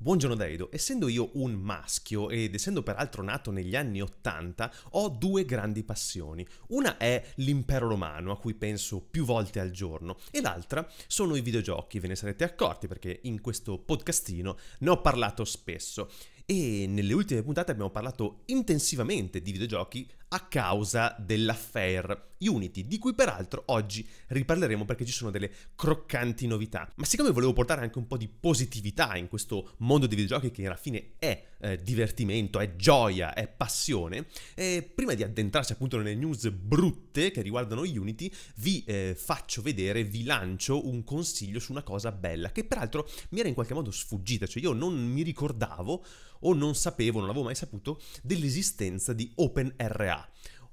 Buongiorno Daido, essendo io un maschio ed essendo peraltro nato negli anni Ottanta, ho due grandi passioni. Una è l'impero romano, a cui penso più volte al giorno, e l'altra sono i videogiochi, ve ne sarete accorti perché in questo podcastino ne ho parlato spesso. E nelle ultime puntate abbiamo parlato intensivamente di videogiochi a causa dell'affair Unity, di cui peraltro oggi riparleremo perché ci sono delle croccanti novità. Ma siccome volevo portare anche un po' di positività in questo mondo dei videogiochi che alla fine è eh, divertimento, è gioia, è passione, eh, prima di addentrarci appunto nelle news brutte che riguardano Unity, vi eh, faccio vedere, vi lancio un consiglio su una cosa bella che peraltro mi era in qualche modo sfuggita, cioè io non mi ricordavo o non sapevo, non avevo mai saputo dell'esistenza di OpenRA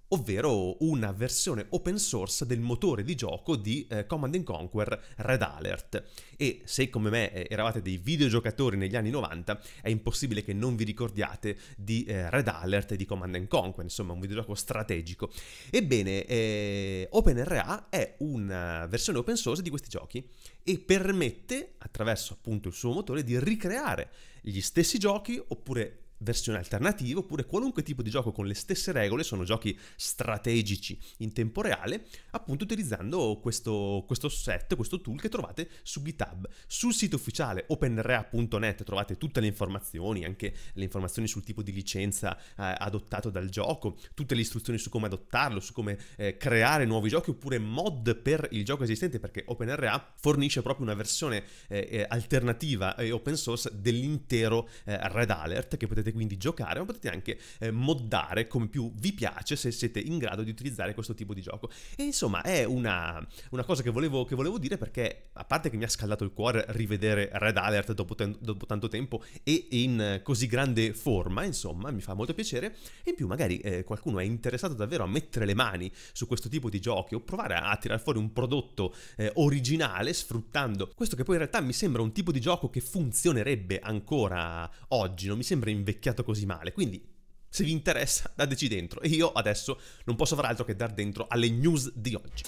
ovvero una versione open source del motore di gioco di eh, Command Conquer Red Alert. E se come me eh, eravate dei videogiocatori negli anni 90, è impossibile che non vi ricordiate di eh, Red Alert e di Command Conquer, insomma un videogioco strategico. Ebbene, eh, OpenRA è una versione open source di questi giochi e permette, attraverso appunto il suo motore, di ricreare gli stessi giochi oppure versione alternativa oppure qualunque tipo di gioco con le stesse regole, sono giochi strategici in tempo reale, appunto utilizzando questo, questo set, questo tool che trovate su GitHub. Sul sito ufficiale openrea.net trovate tutte le informazioni, anche le informazioni sul tipo di licenza eh, adottato dal gioco, tutte le istruzioni su come adottarlo, su come eh, creare nuovi giochi oppure mod per il gioco esistente, perché OpenRA fornisce proprio una versione eh, eh, alternativa e open source dell'intero eh, Red Alert che potete potete quindi giocare, ma potete anche eh, moddare come più vi piace se siete in grado di utilizzare questo tipo di gioco. E insomma è una, una cosa che volevo, che volevo, dire perché, a parte che mi ha scaldato il cuore rivedere Red Alert dopo, ten, dopo tanto tempo e in così grande forma, insomma, mi fa molto piacere, e in più magari eh, qualcuno è interessato davvero a mettere le mani su questo tipo di giochi o provare a, tirar fuori un prodotto eh, originale sfruttando questo che poi in realtà mi sembra un tipo di gioco che funzionerebbe ancora oggi, non mi sembra invece invecchiato così male. Quindi, se vi interessa, dateci dentro. E io adesso non posso far altro che dar dentro alle news di oggi.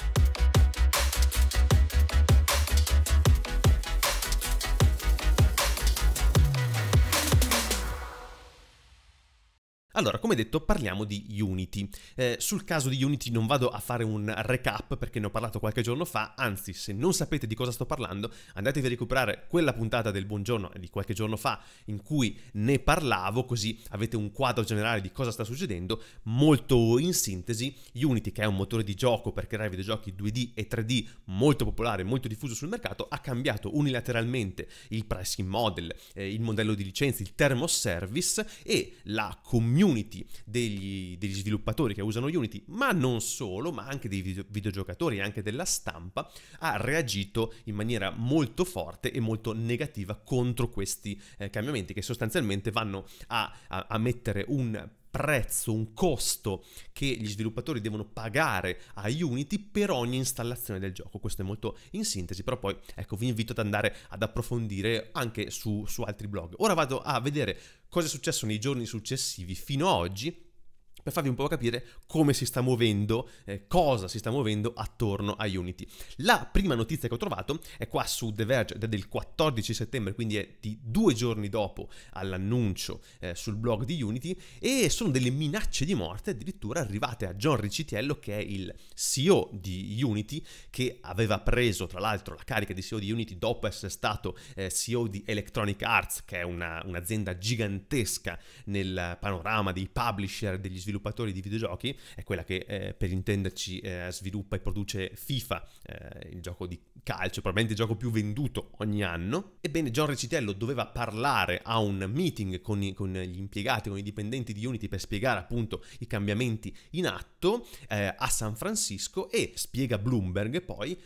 Allora, come detto, parliamo di Unity. Eh, sul caso di Unity non vado a fare un recap perché ne ho parlato qualche giorno fa, anzi, se non sapete di cosa sto parlando, andatevi a recuperare quella puntata del buongiorno di qualche giorno fa in cui ne parlavo, così avete un quadro generale di cosa sta succedendo. Molto in sintesi, Unity, che è un motore di gioco per creare videogiochi 2D e 3D molto popolare, molto diffuso sul mercato, ha cambiato unilateralmente il pricing model, eh, il modello di licenza, il term e la community Unity, degli, degli, sviluppatori che usano Unity, ma non solo, ma anche dei video, videogiocatori e anche della stampa, ha reagito in maniera molto forte e molto negativa contro questi eh, cambiamenti che sostanzialmente vanno a, a, a mettere un prezzo, un costo che gli sviluppatori devono pagare a Unity per ogni installazione del gioco. Questo è molto in sintesi, però poi ecco, vi invito ad andare ad approfondire anche su, su altri blog. Ora vado a vedere cosa è successo nei giorni successivi fino ad oggi per farvi un po' capire come si sta muovendo, eh, cosa si sta muovendo attorno a Unity. La prima notizia che ho trovato è qua su The Verge ed è del 14 settembre, quindi è di due giorni dopo all'annuncio eh, sul blog di Unity e sono delle minacce di morte addirittura arrivate a John Ricitiello che è il CEO di Unity che aveva preso tra l'altro la carica di CEO di Unity dopo essere stato eh, CEO di Electronic Arts che è una, un'azienda gigantesca nel panorama dei publisher, degli sviluppatori sviluppatori di videogiochi, è quella che eh, per intenderci eh, sviluppa e produce FIFA, eh, il gioco di calcio, probabilmente il gioco più venduto ogni anno. Ebbene, John Recitello doveva parlare a un meeting con, i, con gli impiegati, con i dipendenti di Unity per spiegare appunto i cambiamenti in atto eh, a San Francisco e spiega Bloomberg poi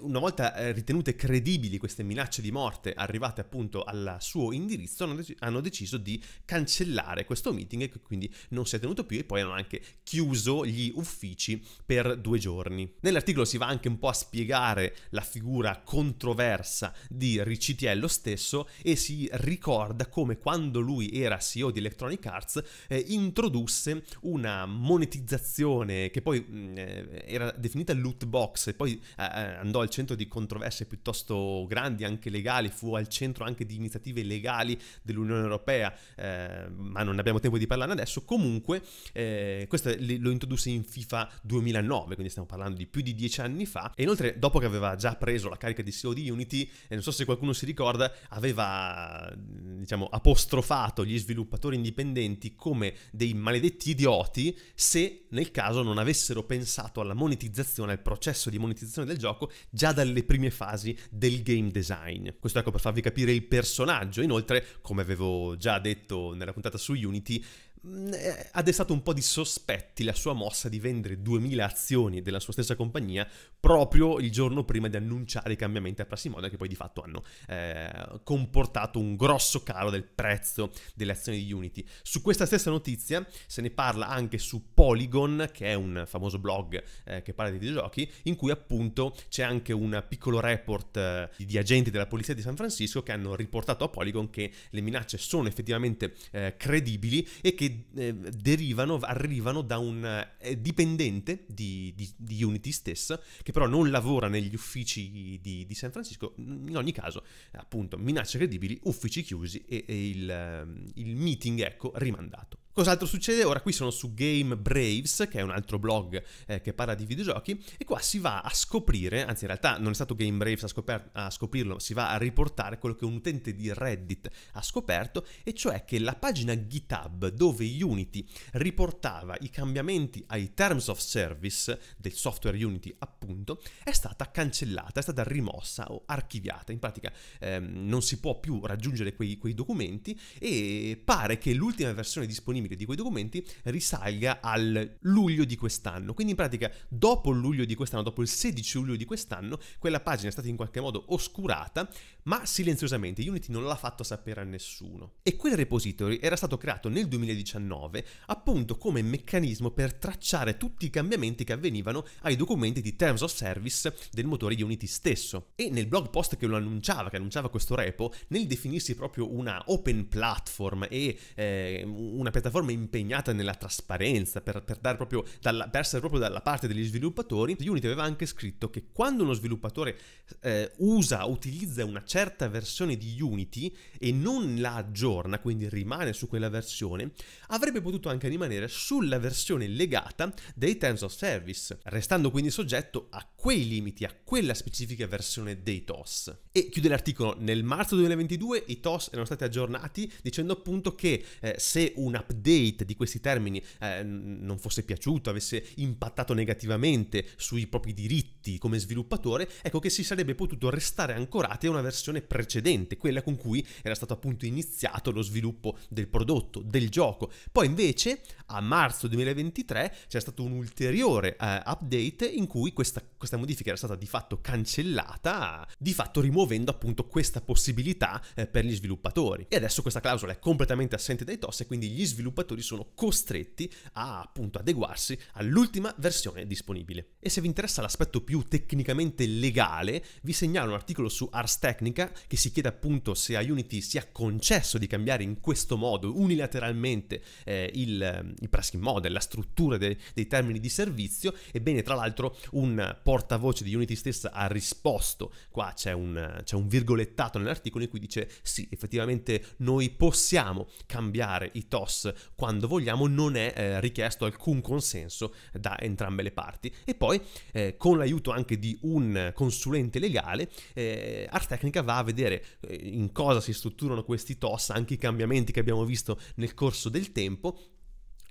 una volta eh, ritenute credibili queste minacce di morte arrivate appunto al suo indirizzo, hanno, dec- hanno, deciso di cancellare questo meeting che quindi non si è tenuto più e poi hanno anche chiuso gli uffici per due giorni. Nell'articolo si va anche un po' a spiegare la figura controversa di Ricitiello stesso e si ricorda come quando lui era CEO di Electronic Arts eh, introdusse una monetizzazione che poi mh, mm, eh, era definita loot box e poi eh, andò al centro di controversie piuttosto grandi, anche legali, fu al centro anche di iniziative legali dell'Unione Europea, eh, ma non abbiamo tempo di parlarne adesso. Comunque, eh, questo lo introdusse in FIFA 2009, quindi stiamo parlando di più di dieci anni fa. E inoltre, dopo che aveva già preso la carica di CEO di Unity, e non so se qualcuno si ricorda, aveva diciamo apostrofato gli sviluppatori indipendenti come dei maledetti idioti se nel caso non avessero pensato alla monetizzazione, al processo di monetizzazione del gioco già dalle prime fasi del game design. Questo ecco per farvi capire il personaggio. Inoltre, come avevo già detto nella puntata su Unity, Mm, eh, ha destato un po' di sospetti la sua mossa di vendere 2000 azioni della sua stessa compagnia proprio il giorno prima di annunciare i cambiamenti a Plasimoda che poi di fatto hanno eh, comportato un grosso calo del prezzo delle azioni di Unity. Su questa stessa notizia se ne parla anche su Polygon che è un famoso blog eh, che parla di videogiochi in cui appunto c'è anche un piccolo report eh, di agenti della polizia di San Francisco che hanno riportato a Polygon che le minacce sono effettivamente eh, credibili e che eh, derivano, arrivano da un eh, dipendente di, di, di, Unity stessa, che però non lavora negli uffici di, di, San Francisco, in ogni caso, appunto, minacce credibili, uffici chiusi e, e il, ehm, il meeting, ecco, rimandato. Cos'altro succede? Ora qui sono su Game Braves, che è un altro blog eh, che parla di videogiochi, e qua si va a scoprire, anzi in realtà non è stato Game Braves a, scoper- a scoprirlo, si va a riportare quello che un utente di Reddit ha scoperto, e cioè che la pagina GitHub dove Unity riportava i cambiamenti ai terms of service del software Unity appunto, è stata cancellata, è stata rimossa o archiviata. In pratica ehm, non si può più raggiungere quei, quei documenti e pare che l'ultima versione disponibile disponibile di quei documenti risalga al luglio di quest'anno. Quindi in pratica dopo luglio di quest'anno, dopo il 16 luglio di quest'anno, quella pagina è stata in qualche modo oscurata ma silenziosamente Unity non l'ha fatto sapere a nessuno. E quel repository era stato creato nel 2019 appunto come meccanismo per tracciare tutti i cambiamenti che avvenivano ai documenti di Terms of Service del motore Unity stesso. E nel blog post che lo annunciava, che annunciava questo repo, nel definirsi proprio una open platform e eh, una piattaforma impegnata nella trasparenza per, per, dare proprio dalla, per essere proprio dalla parte degli sviluppatori, Unity aveva anche scritto che quando uno sviluppatore eh, usa, utilizza una certa versione di Unity e non la aggiorna, quindi rimane su quella versione, avrebbe potuto anche rimanere sulla versione legata dei Terms of Service, restando quindi soggetto a quei limiti, a quella specifica versione dei TOS. E chiude l'articolo, nel marzo 2022 i TOS erano stati aggiornati dicendo appunto che eh, se un update di questi termini eh, non fosse piaciuto, avesse impattato negativamente sui propri diritti come sviluppatore, ecco che si sarebbe potuto restare ancorati a una versione precedente, quella con cui era stato appunto iniziato lo sviluppo del prodotto, del gioco. Poi invece a marzo 2023 c'è stato un ulteriore eh, update in cui questa, questa questa modifica era stata di fatto cancellata, di fatto rimuovendo appunto questa possibilità eh, per gli sviluppatori. E adesso questa clausola è completamente assente dai TOS e quindi gli sviluppatori sono costretti a appunto adeguarsi all'ultima versione disponibile. E se vi interessa l'aspetto più tecnicamente legale, vi segnalo un articolo su Ars Technica che si chiede appunto se a Unity sia concesso di cambiare in questo modo unilateralmente eh, il, il pricing model, la struttura de, dei termini di servizio. Ebbene, tra l'altro un portfolio portavoce di Unity stessa ha risposto, qua c'è un, c'è un virgolettato nell'articolo in cui dice sì, effettivamente noi possiamo cambiare i TOS quando vogliamo, non è eh, richiesto alcun consenso da entrambe le parti. E poi, eh, con l'aiuto anche di un consulente legale, eh, Ars Technica va a vedere eh, in cosa si strutturano questi TOS, anche i cambiamenti che abbiamo visto nel corso del tempo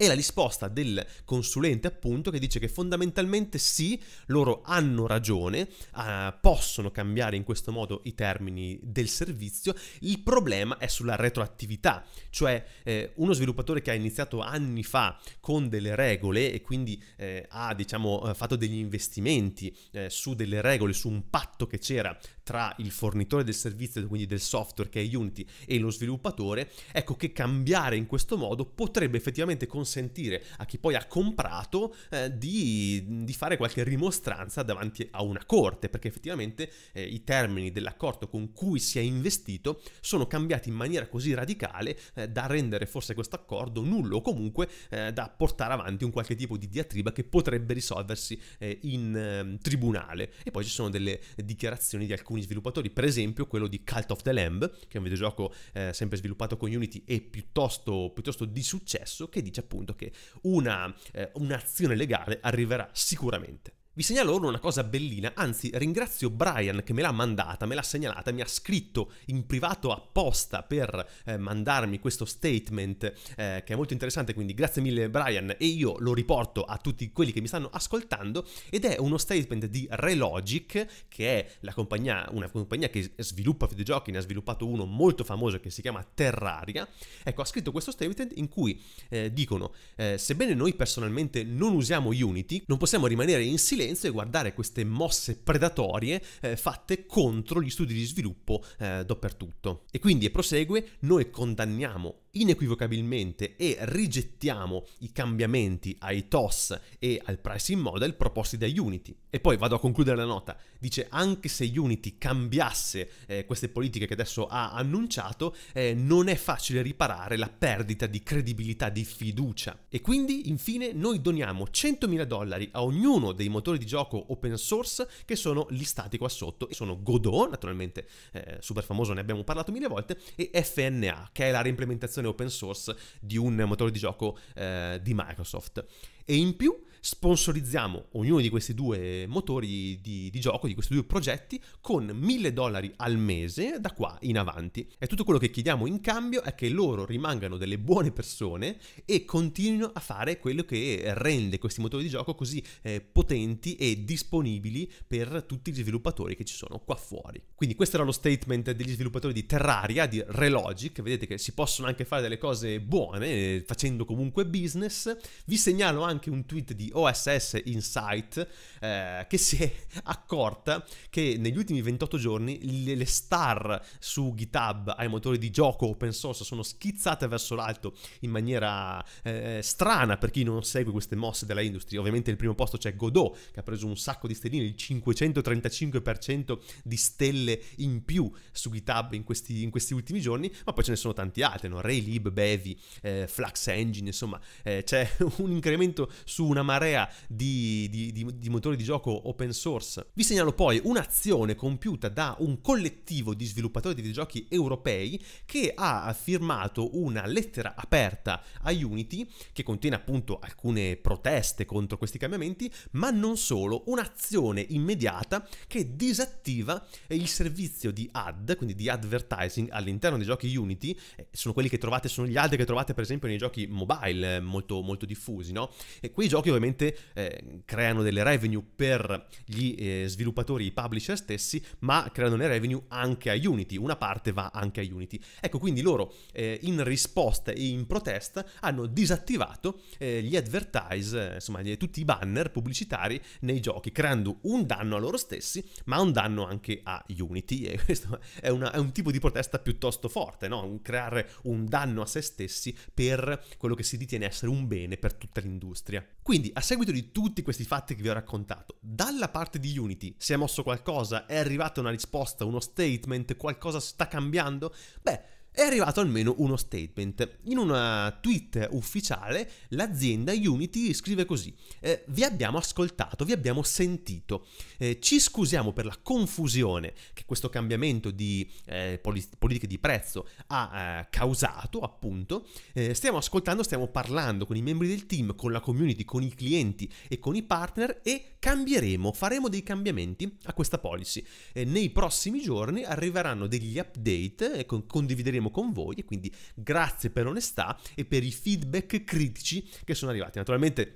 e la risposta del consulente appunto che dice che fondamentalmente sì, loro hanno ragione, eh, possono cambiare in questo modo i termini del servizio, il problema è sulla retroattività, cioè eh, uno sviluppatore che ha iniziato anni fa con delle regole e quindi eh, ha diciamo eh, fatto degli investimenti eh, su delle regole, su un patto che c'era tra il fornitore del servizio, quindi del software che è Unity, e lo sviluppatore, ecco che cambiare in questo modo potrebbe effettivamente consentire a chi poi ha comprato eh, di, di, fare qualche rimostranza davanti a una corte, perché effettivamente eh, i termini dell'accordo con cui si è investito sono cambiati in maniera così radicale eh, da rendere forse questo accordo nullo o comunque eh, da portare avanti un qualche tipo di diatriba che potrebbe risolversi eh, in ehm, tribunale. E poi ci sono delle dichiarazioni di alcuni alcuni sviluppatori, per esempio quello di Cult of the Lamb, che è un videogioco eh, sempre sviluppato con Unity e piuttosto, piuttosto, di successo, che dice appunto che una, eh, un'azione legale arriverà sicuramente. Vi segnalo ora una cosa bellina, anzi ringrazio Brian che me l'ha mandata, me l'ha segnalata, mi ha scritto in privato apposta per eh, mandarmi questo statement eh, che è molto interessante, quindi grazie mille Brian e io lo riporto a tutti quelli che mi stanno ascoltando ed è uno statement di Relogic che è compagnia, una compagnia che sviluppa videogiochi, ne ha sviluppato uno molto famoso che si chiama Terraria. Ecco, ha scritto questo statement in cui eh, dicono eh, sebbene noi personalmente non usiamo Unity, non possiamo rimanere in silenzio senso e guardare queste mosse predatorie eh, fatte contro gli studi di sviluppo eh, dappertutto. E quindi, e prosegue, noi condanniamo inequivocabilmente e rigettiamo i cambiamenti ai TOS e al pricing model proposti da Unity. E poi vado a concludere la nota, dice anche se Unity cambiasse eh, queste politiche che adesso ha annunciato, eh, non è facile riparare la perdita di credibilità, di fiducia. E quindi infine noi doniamo 100.000 dollari a ognuno dei motori di gioco open source che sono listati qua sotto, e sono Godot naturalmente, eh, super famoso, ne abbiamo parlato mille volte, e FNA che è la reimplementazione versione open source di un motore di gioco eh, di Microsoft. E in più sponsorizziamo ognuno di questi due motori di, di gioco, di questi due progetti, con 1000 dollari al mese da qua in avanti. E tutto quello che chiediamo in cambio è che loro rimangano delle buone persone e continuino a fare quello che rende questi motori di gioco così eh, potenti e disponibili per tutti gli sviluppatori che ci sono qua fuori. Quindi questo era lo statement degli sviluppatori di Terraria, di Relogic, vedete che si possono anche fare delle cose buone eh, facendo comunque business. Vi segnalo anche un tweet di OSS Insight eh, che si è accorta che negli ultimi 28 giorni le, star su GitHub ai motori di gioco open source sono schizzate verso l'alto in maniera eh, strana per chi non segue queste mosse della industria. Ovviamente il primo posto c'è Godot che ha preso un sacco di stelline, il 535% di stelle in più su GitHub in questi, in questi ultimi giorni, ma poi ce ne sono tanti altri, no? Raylib, Bevi, eh, Flux Engine, insomma eh, c'è un incremento su una marea un'area di, di, di, di motori di gioco open source. Vi segnalo poi un'azione compiuta da un collettivo di sviluppatori di videogiochi europei che ha firmato una lettera aperta a Unity che contiene appunto alcune proteste contro questi cambiamenti, ma non solo, un'azione immediata che disattiva il servizio di ad, quindi di advertising all'interno dei giochi Unity, eh, sono quelli che trovate, sono gli ad che trovate per esempio nei giochi mobile eh, molto, molto diffusi, no? E quei giochi ovviamente sicuramente eh, creano delle revenue per gli eh, sviluppatori, i publisher stessi, ma creano le revenue anche a Unity, una parte va anche a Unity. Ecco, quindi loro eh, in risposta e in protesta hanno disattivato eh, gli advertise, eh, insomma gli, tutti i banner pubblicitari nei giochi, creando un danno a loro stessi, ma un danno anche a Unity. E questo è, una, è un tipo di protesta piuttosto forte, no? creare un danno a se stessi per quello che si ritiene essere un bene per tutta l'industria. Quindi a seguito di tutti questi fatti che vi ho raccontato, dalla parte di Unity si è mosso qualcosa? È arrivata una risposta, uno statement, qualcosa sta cambiando? Beh, è arrivato almeno uno statement. In una tweet ufficiale l'azienda Unity scrive così, eh, vi abbiamo ascoltato, vi abbiamo sentito, eh, ci scusiamo per la confusione che questo cambiamento di eh, polit- politiche di prezzo ha eh, causato, appunto, eh, stiamo ascoltando, stiamo parlando con i membri del team, con la community, con i clienti e con i partner e cambieremo, faremo dei cambiamenti a questa policy. Eh, nei prossimi giorni arriveranno degli update e condivideremo faremo con voi e quindi grazie per l'onestà e per i feedback critici che sono arrivati. Naturalmente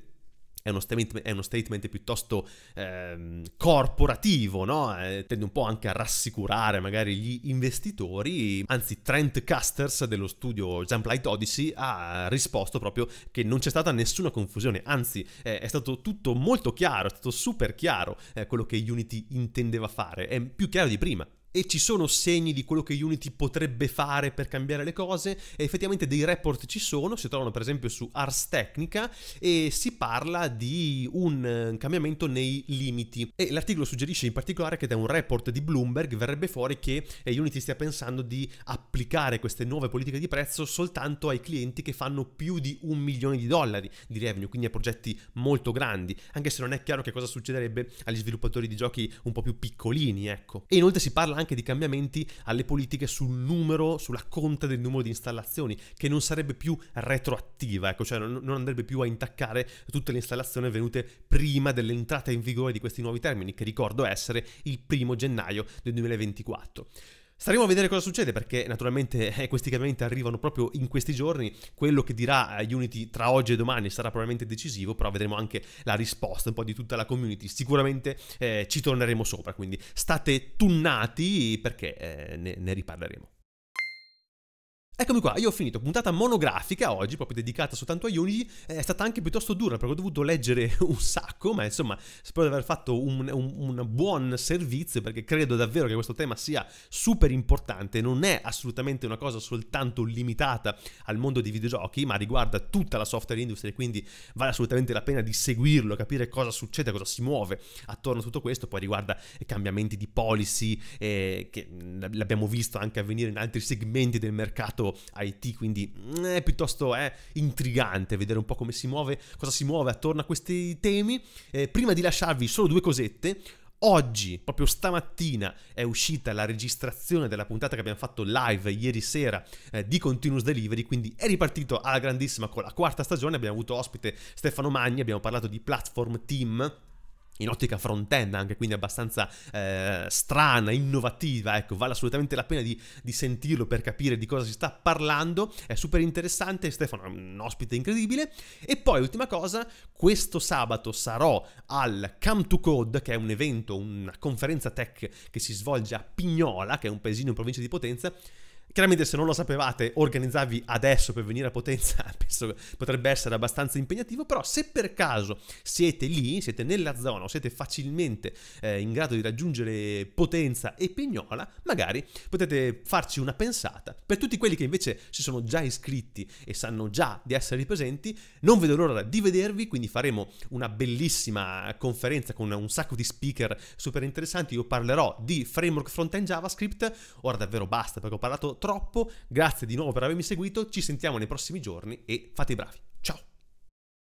è uno, è uno statement, piuttosto ehm, corporativo, no? eh, tende un po' anche a rassicurare magari gli investitori, anzi Trent Casters dello studio Jump Light Odyssey ha risposto proprio che non c'è stata nessuna confusione, anzi eh, è stato tutto molto chiaro, è stato super chiaro eh, quello che Unity intendeva fare, è più chiaro di prima e ci sono segni di quello che Unity potrebbe fare per cambiare le cose e effettivamente dei report ci sono, si trovano per esempio su Ars Technica e si parla di un eh, cambiamento nei limiti e l'articolo suggerisce in particolare che da un report di Bloomberg verrebbe fuori che eh, Unity stia pensando di applicare queste nuove politiche di prezzo soltanto ai clienti che fanno più di un milione di dollari di revenue, quindi a progetti molto grandi, anche se non è chiaro che cosa succederebbe agli sviluppatori di giochi un po' più piccolini, ecco. E inoltre si parla anche anche di cambiamenti alle politiche sul numero, sulla conta del numero di installazioni, che non sarebbe più retroattiva, ecco, cioè non, andrebbe più a intaccare tutte le installazioni venute prima dell'entrata in vigore di questi nuovi termini, che ricordo essere il primo gennaio del 2024. Staremo a vedere cosa succede perché naturalmente eh, questi cambiamenti arrivano proprio in questi giorni, quello che dirà eh, Unity tra oggi e domani sarà probabilmente decisivo, però vedremo anche la risposta un po' di tutta la community, sicuramente eh, ci torneremo sopra, quindi state tunnati perché eh, ne, ne riparleremo. Eccomi qua, io ho finito, puntata monografica oggi, proprio dedicata soltanto a Unity, è stata anche piuttosto dura perché ho dovuto leggere un sacco, ma insomma spero di aver fatto un, un, un buon servizio perché credo davvero che questo tema sia super importante, non è assolutamente una cosa soltanto limitata al mondo dei videogiochi, ma riguarda tutta la software industry, quindi vale assolutamente la pena di seguirlo, capire cosa succede, cosa si muove attorno a tutto questo, poi riguarda cambiamenti di policy eh, che l'abbiamo visto anche avvenire in altri segmenti del mercato lato IT, quindi è eh, piuttosto eh, intrigante vedere un po' come si muove, cosa si muove attorno a questi temi. Eh, prima di lasciarvi solo due cosette, Oggi, proprio stamattina, è uscita la registrazione della puntata che abbiamo fatto live ieri sera eh, di Continuous Delivery, quindi è ripartito alla grandissima con la quarta stagione, abbiamo avuto ospite Stefano Magni, abbiamo parlato di Platform Team in ottica front-end anche, quindi abbastanza eh, strana, innovativa, ecco, vale assolutamente la pena di, di, sentirlo per capire di cosa si sta parlando, è super interessante, Stefano è un ospite incredibile. E poi, ultima cosa, questo sabato sarò al Come to Code, che è un evento, una conferenza tech che si svolge a Pignola, che è un paesino in provincia di Potenza, Chiaramente se non lo sapevate, organizzarvi adesso per venire a Potenza penso potrebbe essere abbastanza impegnativo, però se per caso siete lì, siete nella zona o siete facilmente eh, in grado di raggiungere Potenza e Pignola, magari potete farci una pensata. Per tutti quelli che invece si sono già iscritti e sanno già di essere presenti, non vedo l'ora di vedervi, quindi faremo una bellissima conferenza con un sacco di speaker super interessanti, io parlerò di framework front-end JavaScript, ora davvero basta perché ho parlato troppo. Grazie di nuovo per avermi seguito. Ci sentiamo nei prossimi giorni e fate i bravi. Ciao!